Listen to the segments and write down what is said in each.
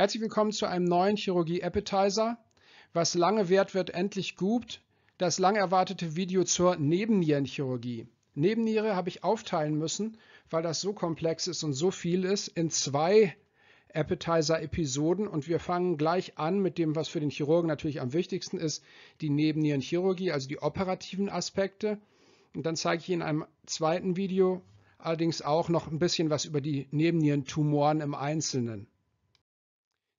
Herzlich willkommen zu einem neuen Chirurgie Appetizer. Was lange wert wird, endlich gut. Das lang erwartete Video zur Nebennierenchirurgie. Nebenniere habe ich aufteilen müssen, weil das so komplex ist und so viel ist, in zwei Appetizer-Episoden und wir fangen gleich an mit dem, was für den Chirurgen natürlich am wichtigsten ist, die Nebennierenchirurgie, also die operativen Aspekte. Und dann zeige ich Ihnen in einem zweiten Video allerdings auch noch ein bisschen was über die Nebennierentumoren im Einzelnen.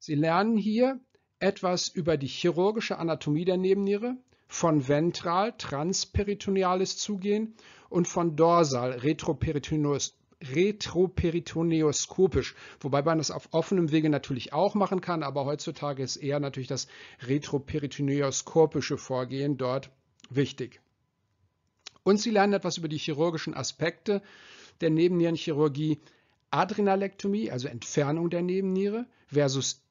Sie lernen hier etwas über die chirurgische Anatomie der Nebenniere, von ventral transperitoneales Zugehen und von dorsal retroperitoneus retroperitoneoskopisch, wobei man das auf offenem Wege natürlich auch machen kann, aber heutzutage ist eher natürlich das retroperitoneoskopische Vorgehen dort wichtig. Und Sie lernen etwas über die chirurgischen Aspekte der Nebennierenchirurgie, Adrenalektomie, also Entfernung der Nebenniere versus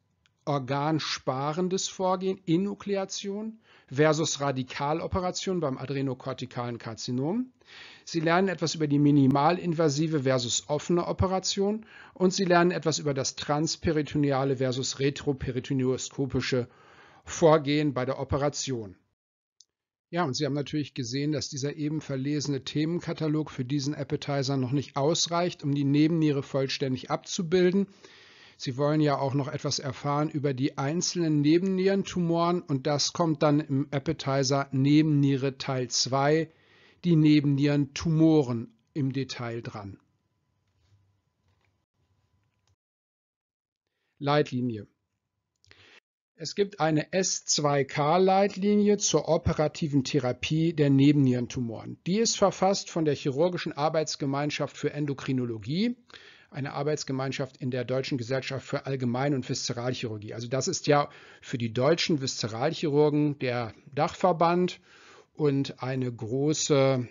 organsparendes Vorgehen, in Nukleation versus Radikaloperation beim adrenokortikalen Karzinom. Sie lernen etwas über die minimalinvasive versus offene Operation und Sie lernen etwas über das transperitoneale versus retroperitoneoskopische Vorgehen bei der Operation. Ja, und Sie haben natürlich gesehen, dass dieser eben verlesene Themenkatalog für diesen Appetizer noch nicht ausreicht, um die Nebenniere vollständig abzubilden. Sie wollen ja auch noch etwas erfahren über die einzelnen Nebennierentumoren und das kommt dann im Appetizer Nebenniere Teil 2, die Nebennierentumoren im Detail dran. Leitlinie. Es gibt eine S2K-Leitlinie zur operativen Therapie der Nebennierentumoren. Die ist verfasst von der Chirurgischen Arbeitsgemeinschaft für Endokrinologie eine Arbeitsgemeinschaft in der Deutschen Gesellschaft für Allgemein- und Viszeralchirurgie. Also das ist ja für die deutschen Viszeralchirurgen der Dachverband und eine große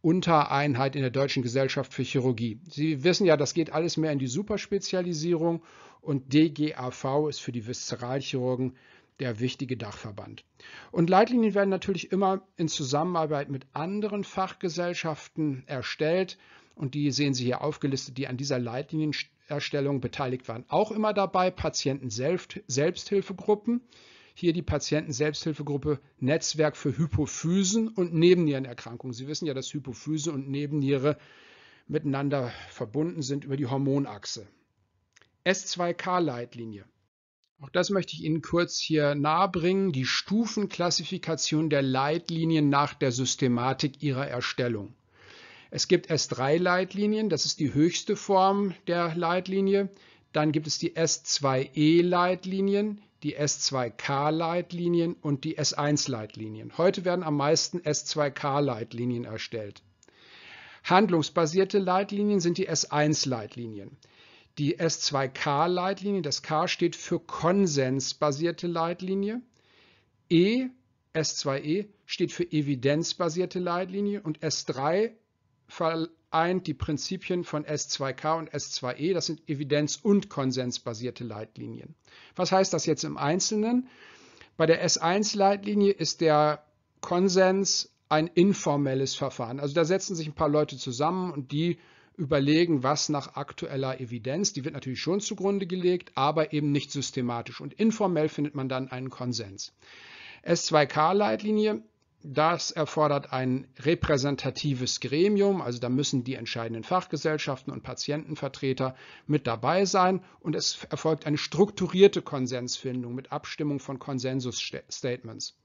Untereinheit in der Deutschen Gesellschaft für Chirurgie. Sie wissen ja, das geht alles mehr in die Superspezialisierung und DGAV ist für die Viszeralchirurgen der wichtige Dachverband. Und Leitlinien werden natürlich immer in Zusammenarbeit mit anderen Fachgesellschaften erstellt und die sehen Sie hier aufgelistet, die an dieser Leitlinienerstellung beteiligt waren. Auch immer dabei Patienten Selbsthilfegruppen. Hier die Patienten-Selbsthilfegruppe Netzwerk für Hypophysen und Nebennierenerkrankungen. Sie wissen ja, dass Hypophyse und Nebenniere miteinander verbunden sind über die Hormonachse. S2K-Leitlinie. Auch das möchte ich Ihnen kurz hier nahebringen, die Stufenklassifikation der Leitlinien nach der Systematik ihrer Erstellung. Es gibt S3-Leitlinien, das ist die höchste Form der Leitlinie. Dann gibt es die S2E-Leitlinien, e die S2K-Leitlinien und die S1-Leitlinien. Heute werden am meisten S2K-Leitlinien erstellt. Handlungsbasierte Leitlinien sind die S1-Leitlinien. Die S2K-Leitlinie, das K steht für konsensbasierte Leitlinie. E, S2E steht für evidenzbasierte Leitlinie und S3 vereint die Prinzipien von S2K und S2E. Das sind evidenz- und konsensbasierte Leitlinien. Was heißt das jetzt im Einzelnen? Bei der S1-Leitlinie ist der Konsens ein informelles Verfahren. Also da setzen sich ein paar Leute zusammen und die überlegen, was nach aktueller Evidenz, die wird natürlich schon zugrunde gelegt, aber eben nicht systematisch. Und informell findet man dann einen Konsens. S2K-Leitlinie das erfordert ein repräsentatives Gremium, also da müssen die entscheidenden Fachgesellschaften und Patientenvertreter mit dabei sein und es erfolgt eine strukturierte Konsensfindung mit Abstimmung von Konsensusstatements.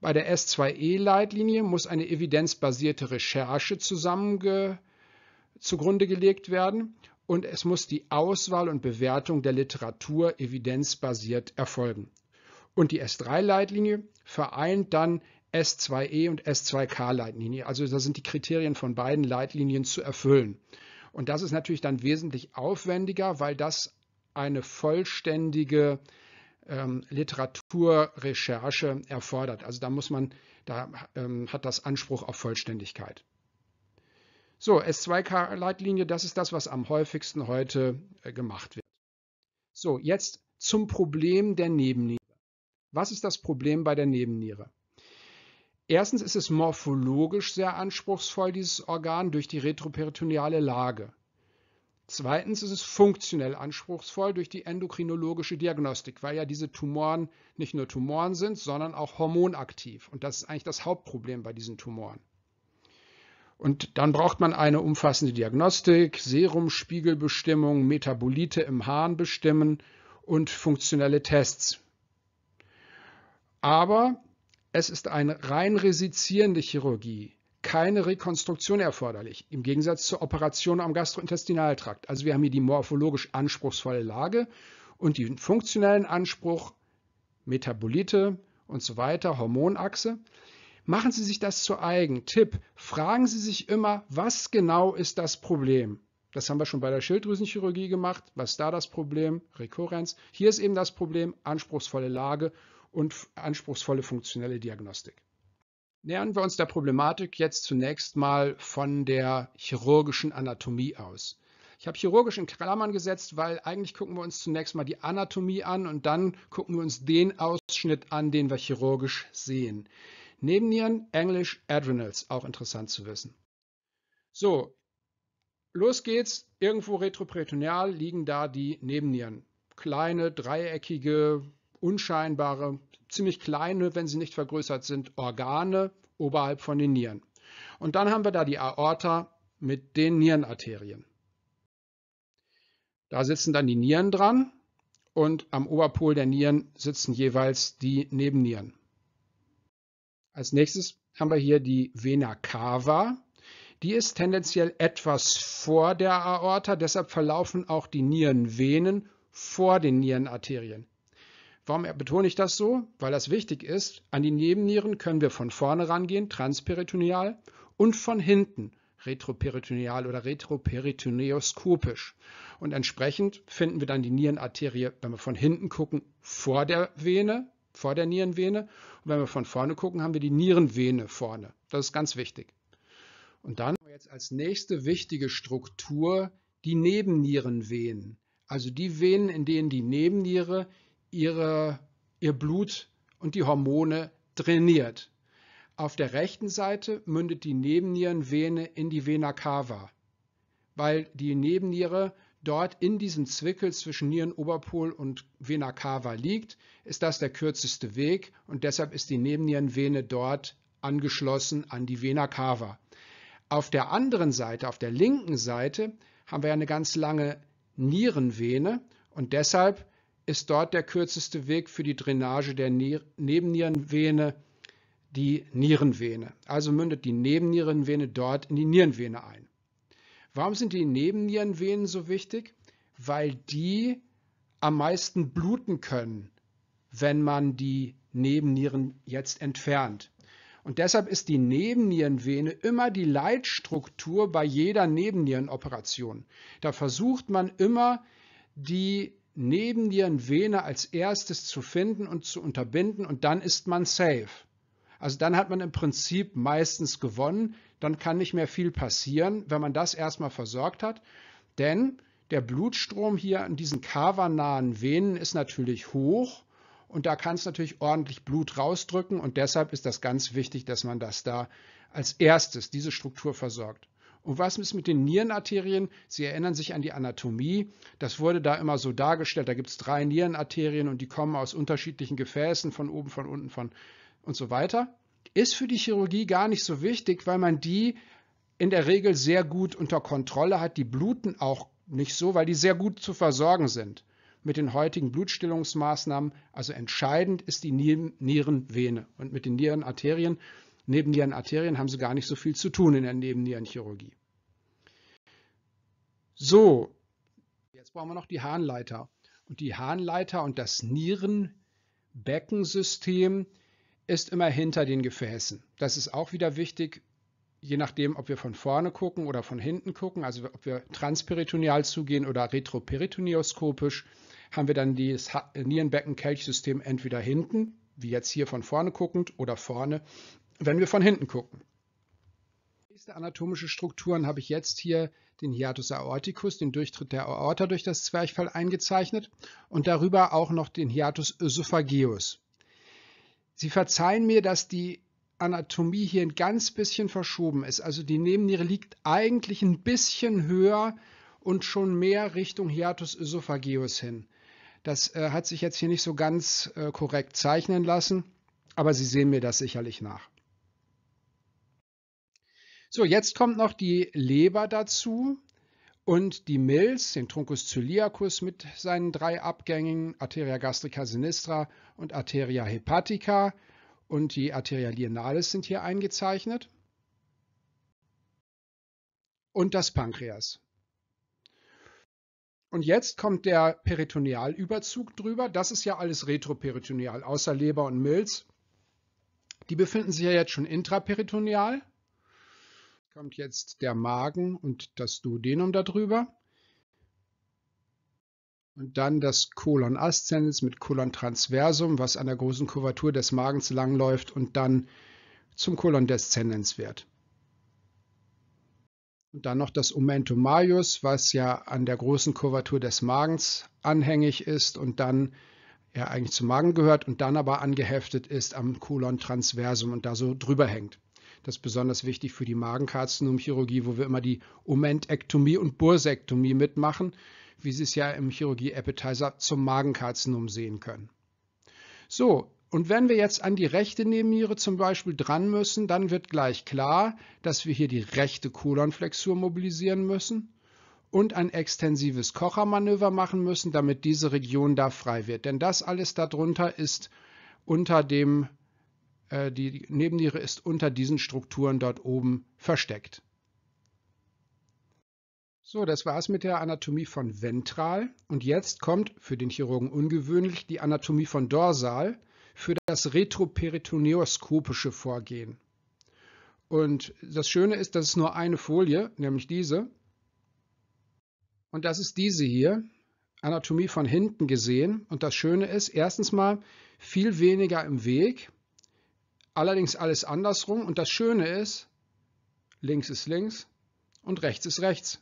Bei der S2E-Leitlinie e muss eine evidenzbasierte Recherche zusammenge zugrunde gelegt werden und es muss die Auswahl und Bewertung der Literatur evidenzbasiert erfolgen. Und die S3-Leitlinie vereint dann S2E und S2K-Leitlinie. Also da sind die Kriterien von beiden Leitlinien zu erfüllen. Und das ist natürlich dann wesentlich aufwendiger, weil das eine vollständige ähm, Literaturrecherche erfordert. Also da muss man, da ähm, hat das Anspruch auf Vollständigkeit. So, S2K-Leitlinie, das ist das, was am häufigsten heute äh, gemacht wird. So, jetzt zum Problem der Nebenniere. Was ist das Problem bei der Nebenniere? Erstens ist es morphologisch sehr anspruchsvoll, dieses Organ, durch die retroperitoneale Lage. Zweitens ist es funktionell anspruchsvoll durch die endokrinologische Diagnostik, weil ja diese Tumoren nicht nur Tumoren sind, sondern auch hormonaktiv. Und das ist eigentlich das Hauptproblem bei diesen Tumoren. Und dann braucht man eine umfassende Diagnostik, Serumspiegelbestimmung, Metabolite im Harn bestimmen und funktionelle Tests. Aber es ist eine rein resizierende Chirurgie, keine Rekonstruktion erforderlich, im Gegensatz zur Operation am Gastrointestinaltrakt. Also wir haben hier die morphologisch anspruchsvolle Lage und den funktionellen Anspruch, Metabolite und so weiter, Hormonachse. Machen Sie sich das zu eigen. Tipp, fragen Sie sich immer, was genau ist das Problem? Das haben wir schon bei der Schilddrüsenchirurgie gemacht. Was ist da das Problem? Rekurrenz. Hier ist eben das Problem, anspruchsvolle Lage und anspruchsvolle funktionelle Diagnostik. Nähern wir uns der Problematik jetzt zunächst mal von der chirurgischen Anatomie aus. Ich habe chirurgisch in Klammern gesetzt, weil eigentlich gucken wir uns zunächst mal die Anatomie an und dann gucken wir uns den Ausschnitt an, den wir chirurgisch sehen. Nebennieren, Englisch, Adrenals, auch interessant zu wissen. So, los geht's. Irgendwo retroperitoneal liegen da die Nebennieren. Kleine, dreieckige, unscheinbare, ziemlich kleine, wenn sie nicht vergrößert sind, Organe oberhalb von den Nieren. Und dann haben wir da die Aorta mit den Nierenarterien. Da sitzen dann die Nieren dran und am Oberpol der Nieren sitzen jeweils die Nebennieren. Als nächstes haben wir hier die Vena cava. Die ist tendenziell etwas vor der Aorta, deshalb verlaufen auch die Nierenvenen vor den Nierenarterien. Warum betone ich das so? Weil das wichtig ist. An die Nebennieren können wir von vorne rangehen, transperitoneal, und von hinten, retroperitoneal oder retroperitoneoskopisch. Und entsprechend finden wir dann die Nierenarterie, wenn wir von hinten gucken, vor der Vene, vor der Nierenvene. Und wenn wir von vorne gucken, haben wir die Nierenvene vorne. Das ist ganz wichtig. Und dann haben wir jetzt als nächste wichtige Struktur die Nebennierenvenen. Also die Venen, in denen die Nebenniere ihre, ihr Blut und die Hormone trainiert. Auf der rechten Seite mündet die Nebennierenvene in die Vena cava, weil die Nebenniere dort in diesem Zwickel zwischen Nierenoberpol und Vena cava liegt, ist das der kürzeste Weg und deshalb ist die Nebennierenvene dort angeschlossen an die Vena cava. Auf der anderen Seite, auf der linken Seite, haben wir eine ganz lange Nierenvene und deshalb ist dort der kürzeste Weg für die Drainage der Nier Nebennierenvene die Nierenvene. Also mündet die Nebennierenvene dort in die Nierenvene ein. Warum sind die Nebennierenvenen so wichtig? Weil die am meisten bluten können, wenn man die Nebennieren jetzt entfernt. Und deshalb ist die Nebennierenvene immer die Leitstruktur bei jeder Nebennierenoperation. Da versucht man immer, die Nebennierenvene als erstes zu finden und zu unterbinden und dann ist man safe. Also dann hat man im Prinzip meistens gewonnen, dann kann nicht mehr viel passieren, wenn man das erstmal versorgt hat, denn der Blutstrom hier in diesen kavanen Venen ist natürlich hoch und da kann es natürlich ordentlich Blut rausdrücken und deshalb ist das ganz wichtig, dass man das da als erstes diese Struktur versorgt. Und was ist mit den Nierenarterien? Sie erinnern sich an die Anatomie. Das wurde da immer so dargestellt. Da gibt es drei Nierenarterien und die kommen aus unterschiedlichen Gefäßen, von oben, von unten, von und so weiter. Ist für die Chirurgie gar nicht so wichtig, weil man die in der Regel sehr gut unter Kontrolle hat. Die bluten auch nicht so, weil die sehr gut zu versorgen sind mit den heutigen Blutstillungsmaßnahmen. Also entscheidend ist die Nierenvene und mit den Nierenarterien. Nebennierenarterien haben sie gar nicht so viel zu tun in der Nebennierenchirurgie. So, jetzt brauchen wir noch die Harnleiter. Und die Harnleiter und das Nierenbeckensystem ist immer hinter den Gefäßen. Das ist auch wieder wichtig, je nachdem, ob wir von vorne gucken oder von hinten gucken, also ob wir transperitoneal zugehen oder retroperitoneoskopisch, haben wir dann das Nierenbecken-Kelchsystem entweder hinten, wie jetzt hier von vorne guckend, oder vorne wenn wir von hinten gucken. Nächste anatomische Strukturen habe ich jetzt hier den Hiatus aorticus, den Durchtritt der Aorta durch das Zwerchfell eingezeichnet und darüber auch noch den Hiatus esophageus. Sie verzeihen mir, dass die Anatomie hier ein ganz bisschen verschoben ist. Also die Nebenniere liegt eigentlich ein bisschen höher und schon mehr Richtung Hiatus esophageus hin. Das äh, hat sich jetzt hier nicht so ganz äh, korrekt zeichnen lassen, aber Sie sehen mir das sicherlich nach. So, jetzt kommt noch die Leber dazu und die Milz, den Truncus coeliacus mit seinen drei Abgängen, Arteria gastrica sinistra und Arteria hepatica und die Arteria lienalis sind hier eingezeichnet. Und das Pankreas. Und jetzt kommt der Peritonealüberzug drüber. Das ist ja alles retroperitoneal, außer Leber und Milz. Die befinden sich ja jetzt schon intraperitoneal kommt jetzt der Magen und das Duodenum darüber. Und dann das Colon ascendens mit Colon transversum, was an der großen Kurvatur des Magens langläuft und dann zum Colon descendens wird. Und dann noch das Omentum majus, was ja an der großen Kurvatur des Magens anhängig ist und dann ja eigentlich zum Magen gehört und dann aber angeheftet ist am Colon transversum und da so drüber hängt. Das ist besonders wichtig für die Magenkarzinomchirurgie, wo wir immer die Omentektomie und Bursektomie mitmachen, wie Sie es ja im Chirurgie-Appetizer zum Magenkarzinom sehen können. So, und wenn wir jetzt an die rechte Nebenniere zum Beispiel dran müssen, dann wird gleich klar, dass wir hier die rechte Kolonflexur mobilisieren müssen und ein extensives Kochermanöver machen müssen, damit diese Region da frei wird. Denn das alles darunter ist unter dem äh, die Nebenniere ist unter diesen Strukturen dort oben versteckt. So, das war es mit der Anatomie von Ventral. Und jetzt kommt, für den Chirurgen ungewöhnlich, die Anatomie von Dorsal für das retroperitoneoskopische Vorgehen. Und das Schöne ist, dass es nur eine Folie, nämlich diese. Und das ist diese hier, Anatomie von hinten gesehen. Und das Schöne ist, erstens mal viel weniger im Weg. Allerdings alles andersrum und das Schöne ist, links ist links und rechts ist rechts.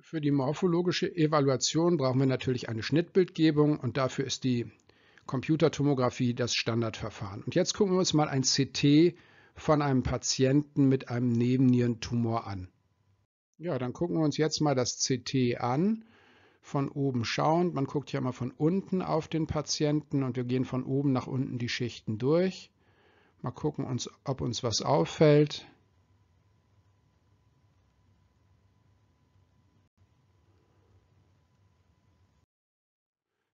Für die morphologische Evaluation brauchen wir natürlich eine Schnittbildgebung und dafür ist die Computertomographie das Standardverfahren. Und jetzt gucken wir uns mal ein CT von einem Patienten mit einem Nebennierentumor an. Ja, dann gucken wir uns jetzt mal das CT an. Von oben schauend, man guckt ja mal von unten auf den Patienten und wir gehen von oben nach unten die Schichten durch. Mal gucken, uns, ob uns was auffällt.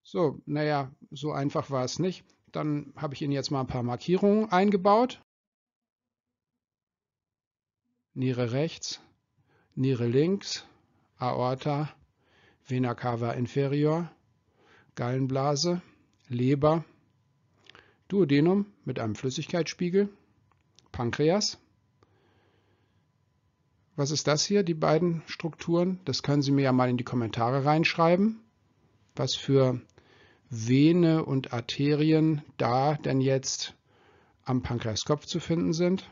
So, naja, so einfach war es nicht. Dann habe ich Ihnen jetzt mal ein paar Markierungen eingebaut. Niere rechts, Niere links, Aorta, Vena cava inferior, Gallenblase, Leber, Duodenum mit einem Flüssigkeitsspiegel, Pankreas. Was ist das hier, die beiden Strukturen? Das können Sie mir ja mal in die Kommentare reinschreiben, was für Vene und Arterien da denn jetzt am Pankreaskopf zu finden sind.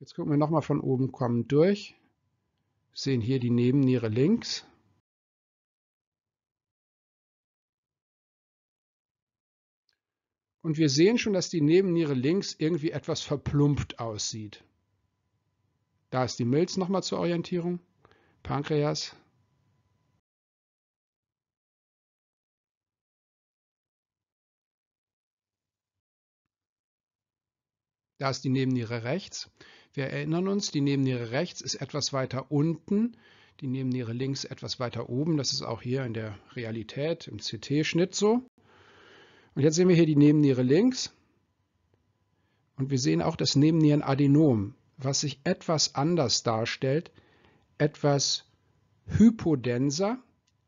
Jetzt gucken wir nochmal von oben kommen durch, sehen hier die Nebenniere links Und wir sehen schon, dass die Nebenniere links irgendwie etwas verplumpft aussieht. Da ist die Milz nochmal zur Orientierung. Pankreas. Da ist die Nebenniere rechts. Wir erinnern uns, die Nebenniere rechts ist etwas weiter unten, die Nebenniere links etwas weiter oben. Das ist auch hier in der Realität im CT-Schnitt so. Und jetzt sehen wir hier die Nebenniere links. Und wir sehen auch das Nebennierenadenom, was sich etwas anders darstellt, etwas hypodenser.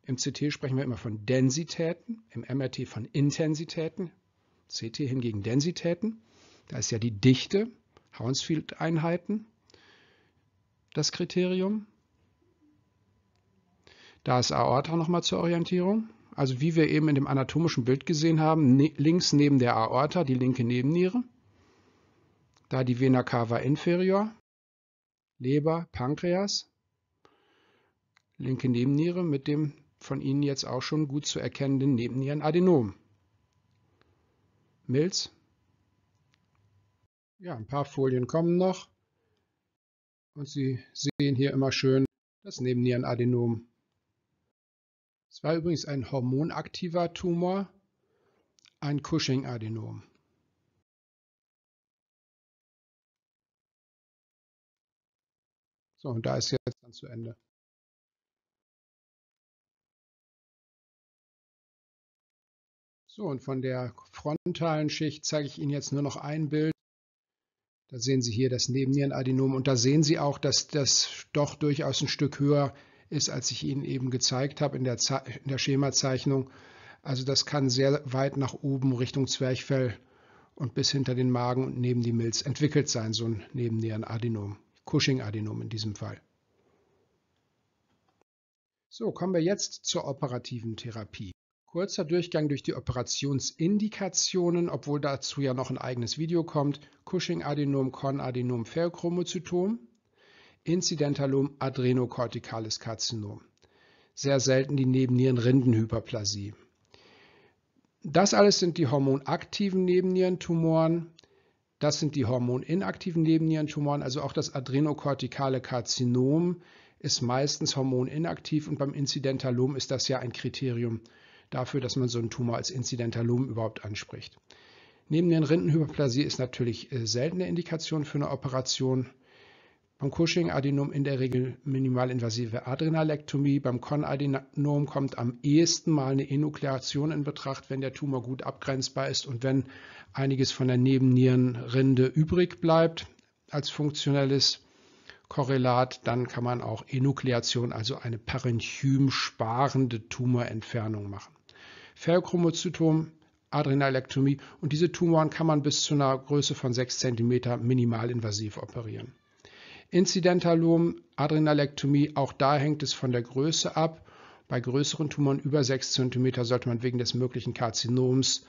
Im CT sprechen wir immer von Densitäten, im MRT von Intensitäten, CT hingegen Densitäten. Da ist ja die Dichte, Hounsfield-Einheiten, das Kriterium. Da ist Aorta nochmal zur Orientierung. Also wie wir eben in dem anatomischen Bild gesehen haben, ne links neben der Aorta die linke Nebenniere, da die Vena cava inferior, Leber, Pankreas, linke Nebenniere mit dem von Ihnen jetzt auch schon gut zu erkennenden Nebennierenadenom. Milz. Ja, ein paar Folien kommen noch. Und Sie sehen hier immer schön das Nebennierenadenom es war übrigens ein hormonaktiver Tumor, ein Cushing-Adenom. So, und da ist jetzt dann zu Ende. So, und von der frontalen Schicht zeige ich Ihnen jetzt nur noch ein Bild. Da sehen Sie hier das Nebennierenadenom und da sehen Sie auch, dass das doch durchaus ein Stück höher ist ist, als ich Ihnen eben gezeigt habe in der, in der Schemazeichnung. Also das kann sehr weit nach oben Richtung Zwerchfell und bis hinter den Magen und neben die Milz entwickelt sein, so ein nebennäheren Adenom, Cushing-Adenom in diesem Fall. So, kommen wir jetzt zur operativen Therapie. Kurzer Durchgang durch die Operationsindikationen, obwohl dazu ja noch ein eigenes Video kommt. Cushing-Adenom, con adenom Ferrochromozytom. Incidentalum adrenokortikales Karzinom. Sehr selten die Nebennierenrindenhyperplasie. Das alles sind die hormonaktiven Nebennierentumoren. Das sind die hormoninaktiven Nebennierentumoren. Also auch das adrenokortikale Karzinom ist meistens hormoninaktiv und beim Incidentalum ist das ja ein Kriterium dafür, dass man so einen Tumor als Incidentalum überhaupt anspricht. Neben Rindenhyperplasie ist natürlich äh, seltene Indikation für eine Operation. Beim Cushing-Adenom in der Regel minimalinvasive Adrenalektomie. Beim Con-Adenom kommt am ehesten mal eine Enukleation in Betracht, wenn der Tumor gut abgrenzbar ist und wenn einiges von der Nebennierenrinde übrig bleibt als funktionelles Korrelat, dann kann man auch Enukleation, also eine parenchymsparende Tumorentfernung machen. Ferrochromozytom, Adrenalektomie und diese Tumoren kann man bis zu einer Größe von 6 cm minimalinvasiv operieren. Incidentalom, Adrenalektomie, auch da hängt es von der Größe ab. Bei größeren Tumoren über 6 cm sollte man wegen des möglichen Karzinoms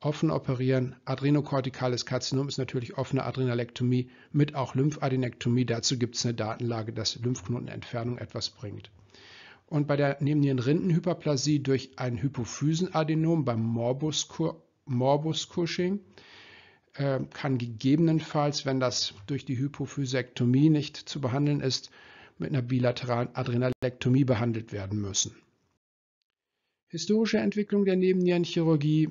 offen operieren. Adrenokortikales Karzinom ist natürlich offene Adrenalektomie mit auch Lymphadenektomie. Dazu gibt es eine Datenlage, dass Lymphknotenentfernung etwas bringt. Und bei der Nebennierenrindenhyperplasie durch ein Hypophysenadenom beim Morbus, Morbus Cushing ähm, kann gegebenenfalls, wenn das durch die Hypophysektomie nicht zu behandeln ist, mit einer bilateralen Adrenalektomie behandelt werden müssen. Historische Entwicklung der Nebennierenchirurgie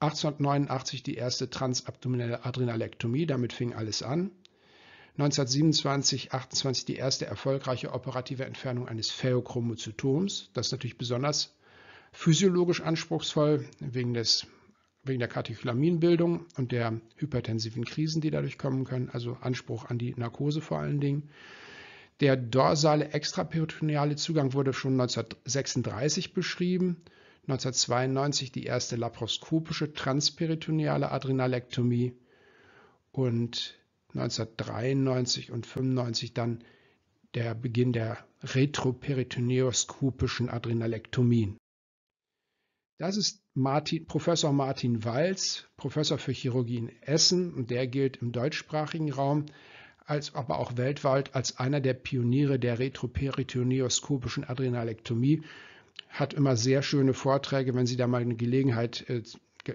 1889 die erste transabdominelle Adrenalektomie, damit fing alles an. 1927, 28 die erste erfolgreiche operative Entfernung eines Phaeochromozytoms. Das ist natürlich besonders physiologisch anspruchsvoll wegen des wegen der Katecholaminbildung und der hypertensiven Krisen, die dadurch kommen können, also Anspruch an die Narkose vor allen Dingen. Der dorsale extraperitoneale Zugang wurde schon 1936 beschrieben, 1992 die erste laparoskopische transperitoneale Adrenalektomie und 1993 und 95 dann der Beginn der retroperitoneoskopischen Adrenalektomien. Das ist Martin, Professor Martin Walz, Professor für Chirurgie in Essen, und der gilt im deutschsprachigen Raum, als, aber auch weltweit als einer der Pioniere der retroperitoneoskopischen Adrenalektomie, hat immer sehr schöne Vorträge, wenn Sie da mal eine Gelegenheit äh,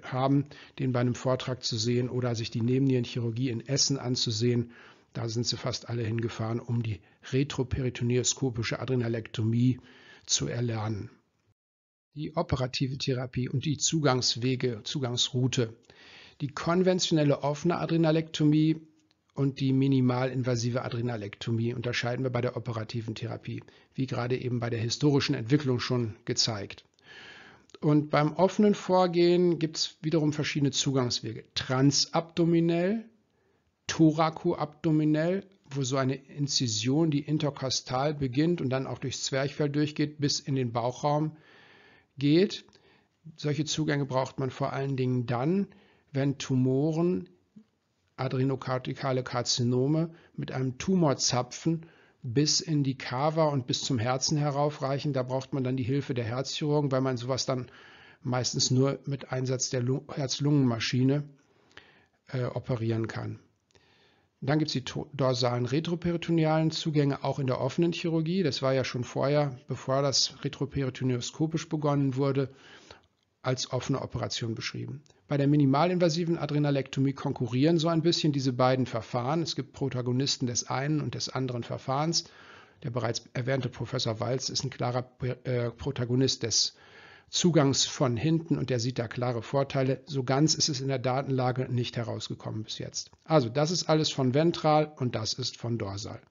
haben, den bei einem Vortrag zu sehen oder sich die Nebennierenchirurgie in Essen anzusehen. Da sind sie fast alle hingefahren, um die retroperitoneoskopische Adrenalektomie zu erlernen die operative Therapie und die Zugangswege, Zugangsroute, die konventionelle offene Adrenalektomie und die minimalinvasive Adrenalektomie unterscheiden wir bei der operativen Therapie, wie gerade eben bei der historischen Entwicklung schon gezeigt. Und beim offenen Vorgehen gibt es wiederum verschiedene Zugangswege. Transabdominell, thoracoabdominell, wo so eine Inzision, die interkostal beginnt und dann auch durchs Zwerchfell durchgeht bis in den Bauchraum geht. Solche Zugänge braucht man vor allen Dingen dann, wenn Tumoren, adrenokortikale Karzinome, mit einem Tumorzapfen bis in die Cava und bis zum Herzen heraufreichen. Da braucht man dann die Hilfe der Herzchirurgen, weil man sowas dann meistens nur mit Einsatz der Herz-Lungen-Maschine äh, operieren kann. Dann gibt es die dorsalen retroperitonealen Zugänge auch in der offenen Chirurgie. Das war ja schon vorher, bevor das retroperitoneoskopisch begonnen wurde, als offene Operation beschrieben. Bei der minimalinvasiven Adrenalektomie konkurrieren so ein bisschen diese beiden Verfahren. Es gibt Protagonisten des einen und des anderen Verfahrens. Der bereits erwähnte Professor Walz ist ein klarer äh, Protagonist des Zugangs von hinten und der sieht da klare Vorteile. So ganz ist es in der Datenlage nicht herausgekommen bis jetzt. Also das ist alles von ventral und das ist von dorsal.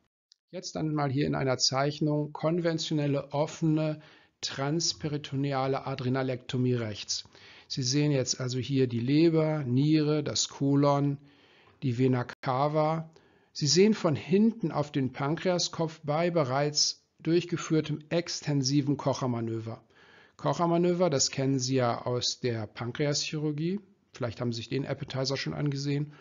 Jetzt dann mal hier in einer Zeichnung konventionelle offene transperitoneale Adrenalektomie rechts. Sie sehen jetzt also hier die Leber, Niere, das Kolon, die Vena cava. Sie sehen von hinten auf den Pankreaskopf bei bereits durchgeführtem extensiven Kochermanöver. Kochermanöver, das kennen Sie ja aus der Pankreaschirurgie. Vielleicht haben Sie sich den Appetizer schon angesehen.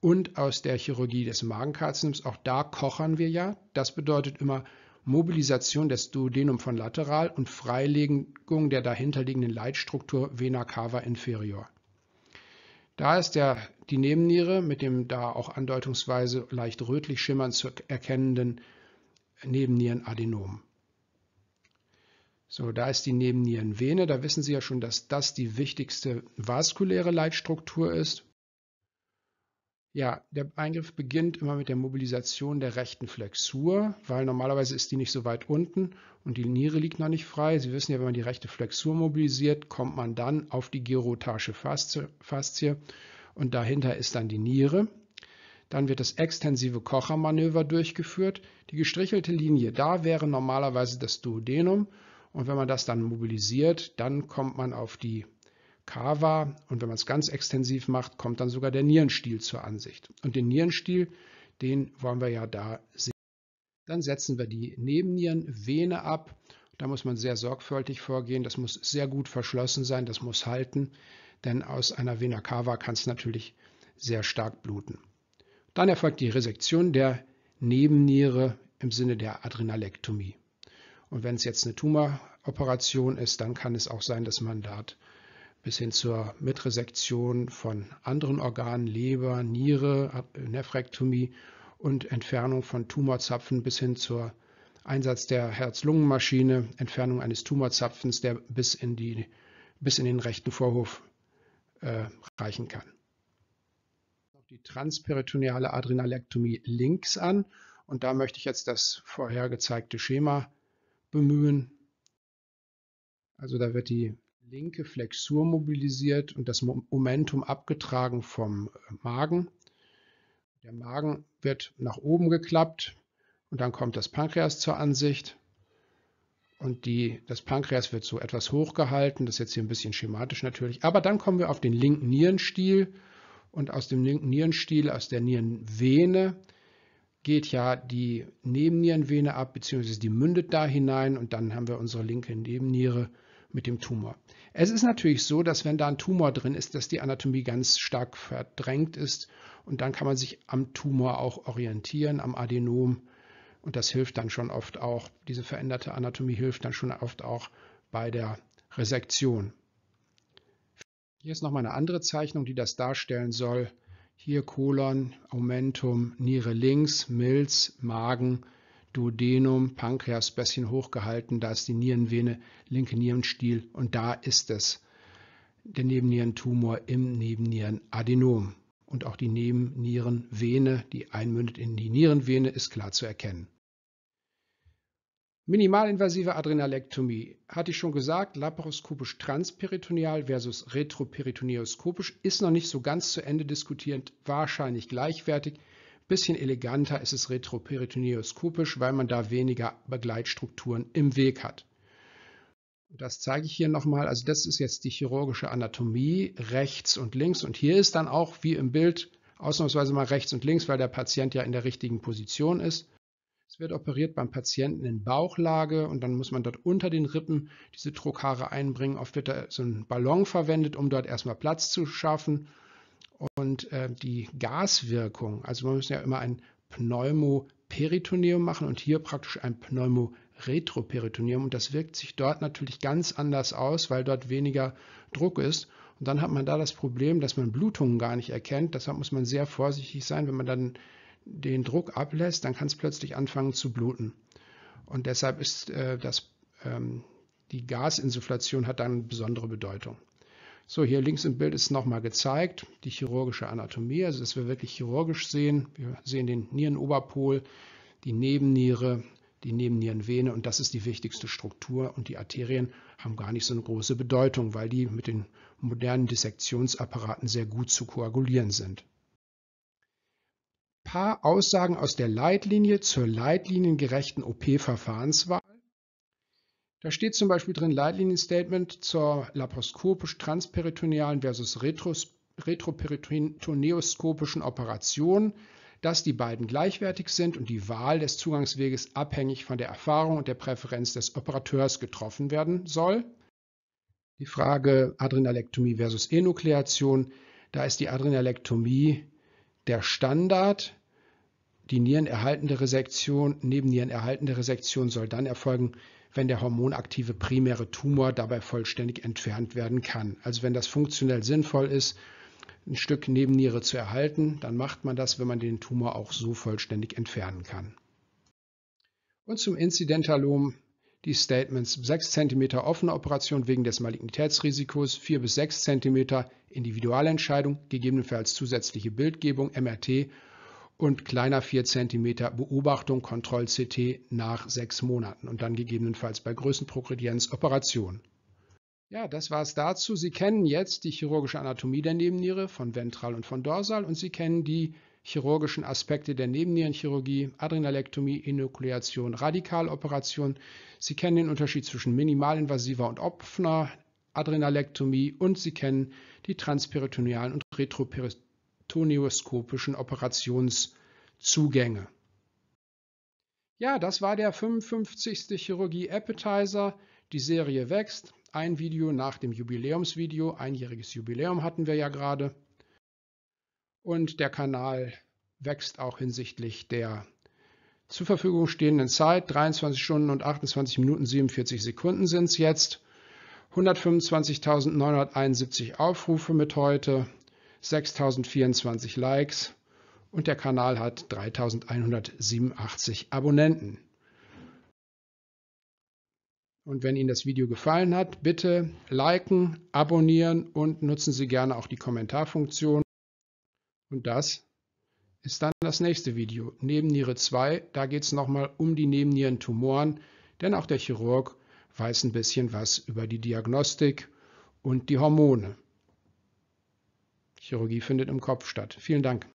Und aus der Chirurgie des Magenkarzinums, Auch da kochern wir ja. Das bedeutet immer Mobilisation des Duodenum von lateral und Freilegung der dahinterliegenden Leitstruktur Vena cava inferior. Da ist der, die Nebenniere mit dem da auch andeutungsweise leicht rötlich schimmernd zu erkennenden Nebennierenadenom. So, da ist die Nebennierenvene. Da wissen Sie ja schon, dass das die wichtigste vaskuläre Leitstruktur ist. Ja, der Eingriff beginnt immer mit der Mobilisation der rechten Flexur, weil normalerweise ist die nicht so weit unten und die Niere liegt noch nicht frei. Sie wissen ja, wenn man die rechte Flexur mobilisiert, kommt man dann auf die gerotarsche Faszie und dahinter ist dann die Niere. Dann wird das extensive Kochermanöver durchgeführt. Die gestrichelte Linie, da wäre normalerweise das Duodenum und wenn man das dann mobilisiert, dann kommt man auf die Kava. und wenn man es ganz extensiv macht, kommt dann sogar der Nierenstiel zur Ansicht. Und den Nierenstiel, den wollen wir ja da sehen. Dann setzen wir die Nebennierenvene ab. Da muss man sehr sorgfältig vorgehen. Das muss sehr gut verschlossen sein. Das muss halten. Denn aus einer Vena cava kann es natürlich sehr stark bluten. Dann erfolgt die Resektion der Nebenniere im Sinne der Adrenalektomie. Und wenn es jetzt eine Tumoroperation ist, dann kann es auch sein, dass man dort bis hin zur Mitresektion von anderen Organen, Leber, Niere, äh, Nephrektomie und Entfernung von Tumorzapfen bis hin zur Einsatz der Herz-Lungen-Maschine, Entfernung eines Tumorzapfens, der bis in, die, bis in den rechten Vorhof äh, reichen kann. Die transperitoneale Adrenalektomie links an und da möchte ich jetzt das vorher gezeigte Schema bemühen. Also da wird die linke Flexur mobilisiert und das Momentum abgetragen vom äh, Magen. Der Magen wird nach oben geklappt und dann kommt das Pankreas zur Ansicht. Und die, das Pankreas wird so etwas hochgehalten, das ist jetzt hier ein bisschen schematisch natürlich. Aber dann kommen wir auf den linken Nierenstiel und aus dem linken Nierenstiel, aus der Nierenvene geht ja die Nebennierenvene ab, beziehungsweise die mündet da hinein und dann haben wir unsere linke Nebenniere mit dem Tumor. Es ist natürlich so, dass wenn da ein Tumor drin ist, dass die Anatomie ganz stark verdrängt ist und dann kann man sich am Tumor auch orientieren, am Adenom und das hilft dann schon oft auch, diese veränderte Anatomie hilft dann schon oft auch bei der Resektion. Hier ist nochmal eine andere Zeichnung, die das darstellen soll. Hier Kolon, Aumentum, Niere links, Milz, Magen, Duodenum, Pankreas, bisschen hochgehalten. Da ist die Nierenvene, linke Nierenstiel und da ist es. Der Nebennierentumor im Nebennierenadenom. Und auch die Nebennierenvene, die einmündet in die Nierenvene, ist klar zu erkennen. Minimalinvasive Adrenalektomie. Hatte ich schon gesagt, laparoskopisch transperitoneal versus retroperitoneoskopisch ist noch nicht so ganz zu Ende diskutierend, wahrscheinlich gleichwertig. Bisschen eleganter ist es retroperitoneoskopisch, weil man da weniger Begleitstrukturen im Weg hat. Das zeige ich hier nochmal. Also das ist jetzt die chirurgische Anatomie rechts und links. Und hier ist dann auch wie im Bild ausnahmsweise mal rechts und links, weil der Patient ja in der richtigen Position ist. Es wird operiert beim Patienten in Bauchlage und dann muss man dort unter den Rippen diese Druckhaare einbringen. Oft wird da so ein Ballon verwendet, um dort erstmal Platz zu schaffen. Und äh, die Gaswirkung, also man muss ja immer ein Pneumoperitoneum machen und hier praktisch ein Pneumoretroperitoneum. Und das wirkt sich dort natürlich ganz anders aus, weil dort weniger Druck ist. Und dann hat man da das Problem, dass man Blutungen gar nicht erkennt. Deshalb muss man sehr vorsichtig sein, wenn man dann den Druck ablässt, dann kann es plötzlich anfangen zu bluten. Und deshalb ist äh, das, ähm, die Gasinsufflation hat dann besondere Bedeutung. So, hier links im Bild ist nochmal gezeigt, die chirurgische Anatomie, also dass wir wirklich chirurgisch sehen. Wir sehen den Nierenoberpol, die Nebenniere, die Nebennierenvene und das ist die wichtigste Struktur und die Arterien haben gar nicht so eine große Bedeutung, weil die mit den modernen Dissektionsapparaten sehr gut zu koagulieren sind paar Aussagen aus der Leitlinie zur leitliniengerechten OP-Verfahrenswahl. Da steht zum Beispiel drin Leitlinienstatement zur laparoskopisch transperitonealen versus retroperitoneoskopischen Operation, dass die beiden gleichwertig sind und die Wahl des Zugangsweges abhängig von der Erfahrung und der Präferenz des Operateurs getroffen werden soll. Die Frage Adrenalektomie versus Enukleation, da ist die Adrenalektomie der Standard, die nierenerhaltende Resektion, nebennierenerhaltende Resektion soll dann erfolgen, wenn der hormonaktive primäre Tumor dabei vollständig entfernt werden kann. Also wenn das funktionell sinnvoll ist, ein Stück Nebenniere zu erhalten, dann macht man das, wenn man den Tumor auch so vollständig entfernen kann. Und zum Inzidentalom die Statements 6 cm offene Operation wegen des Malignitätsrisikos, 4 bis 6 cm Individualentscheidung, gegebenenfalls zusätzliche Bildgebung, MRT und kleiner 4 cm Beobachtung Kontroll-CT nach sechs Monaten und dann gegebenenfalls bei Größenprogredienz Operation. Ja, das war es dazu. Sie kennen jetzt die chirurgische Anatomie der Nebenniere von Ventral und von Dorsal und Sie kennen die chirurgischen Aspekte der Nebennierenchirurgie, Adrenalektomie, Enukleation, Radikaloperation. Sie kennen den Unterschied zwischen minimalinvasiver und offener Adrenalektomie und Sie kennen die transperitonealen und retroperitonealen tonioskopischen Operationszugänge. Ja, das war der 55. Chirurgie Appetizer. Die Serie wächst. Ein Video nach dem Jubiläumsvideo. Einjähriges Jubiläum hatten wir ja gerade. Und der Kanal wächst auch hinsichtlich der zur Verfügung stehenden Zeit. 23 Stunden und 28 Minuten 47 Sekunden sind es jetzt. 125.971 Aufrufe mit heute. 6024 Likes und der Kanal hat 3187 Abonnenten. Und wenn Ihnen das Video gefallen hat, bitte liken, abonnieren und nutzen Sie gerne auch die Kommentarfunktion. Und das ist dann das nächste Video, Nebenniere 2. Da geht es nochmal um die Nebennierentumoren, denn auch der Chirurg weiß ein bisschen was über die Diagnostik und die Hormone. Chirurgie findet im Kopf statt. Vielen Dank.